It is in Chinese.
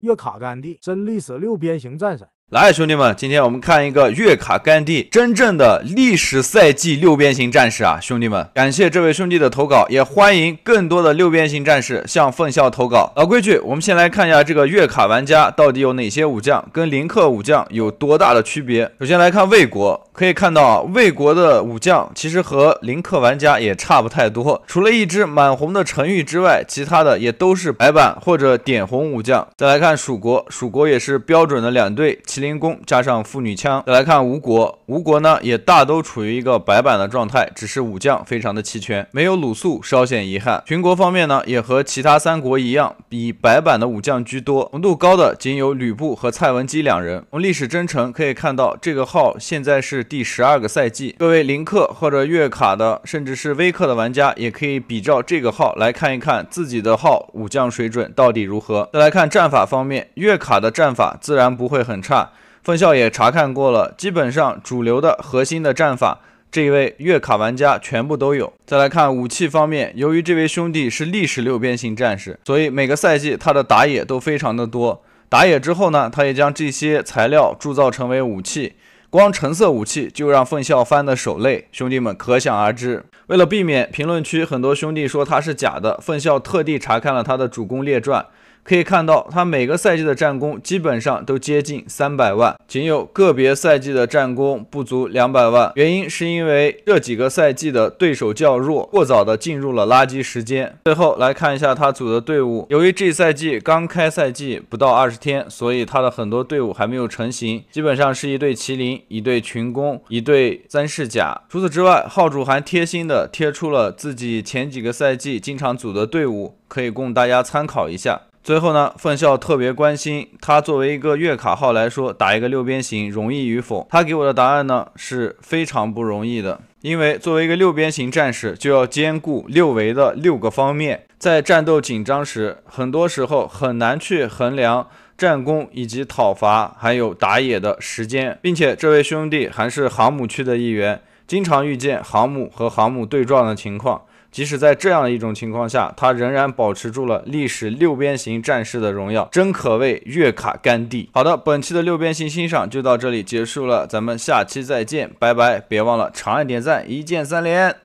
月卡甘地真历史六边形战神。来，兄弟们，今天我们看一个月卡甘地真正的历史赛季六边形战士啊，兄弟们，感谢这位兄弟的投稿，也欢迎更多的六边形战士向奉孝投稿。老规矩，我们先来看一下这个月卡玩家到底有哪些武将，跟零氪武将有多大的区别。首先来看魏国，可以看到啊，魏国的武将其实和零氪玩家也差不太多，除了一只满红的陈玉之外，其他的也都是白板或者点红武将。再来看蜀国，蜀国也是标准的两队。麒麟弓加上妇女枪。再来看吴国，吴国呢也大都处于一个白板的状态，只是武将非常的齐全，没有鲁肃，稍显遗憾。群国方面呢，也和其他三国一样，以白板的武将居多，浓度高的仅有吕布和蔡文姬两人。从历史征程可以看到，这个号现在是第十二个赛季，各位零氪或者月卡的，甚至是微氪的玩家，也可以比照这个号来看一看自己的号武将水准到底如何。再来看战法方面，月卡的战法自然不会很差。凤孝也查看过了，基本上主流的核心的战法，这一位月卡玩家全部都有。再来看武器方面，由于这位兄弟是历史六边形战士，所以每个赛季他的打野都非常的多。打野之后呢，他也将这些材料铸造成为武器，光橙色武器就让凤孝翻的手累，兄弟们可想而知。为了避免评论区很多兄弟说他是假的，凤孝特地查看了他的主攻列传。可以看到，他每个赛季的战功基本上都接近三百万，仅有个别赛季的战功不足两百万。原因是因为这几个赛季的对手较弱，过早的进入了垃圾时间。最后来看一下他组的队伍，由于这赛季刚开赛季不到二十天，所以他的很多队伍还没有成型，基本上是一对麒麟，一对群攻，一对三世甲。除此之外，号主还贴心的贴出了自己前几个赛季经常组的队伍，可以供大家参考一下。最后呢，奉孝特别关心他作为一个月卡号来说打一个六边形容易与否。他给我的答案呢是非常不容易的，因为作为一个六边形战士，就要兼顾六维的六个方面。在战斗紧张时，很多时候很难去衡量战功以及讨伐还有打野的时间，并且这位兄弟还是航母区的一员。经常遇见航母和航母对撞的情况，即使在这样的一种情况下，它仍然保持住了历史六边形战士的荣耀，真可谓月卡甘地。好的，本期的六边形欣赏就到这里结束了，咱们下期再见，拜拜！别忘了长按点赞，一键三连。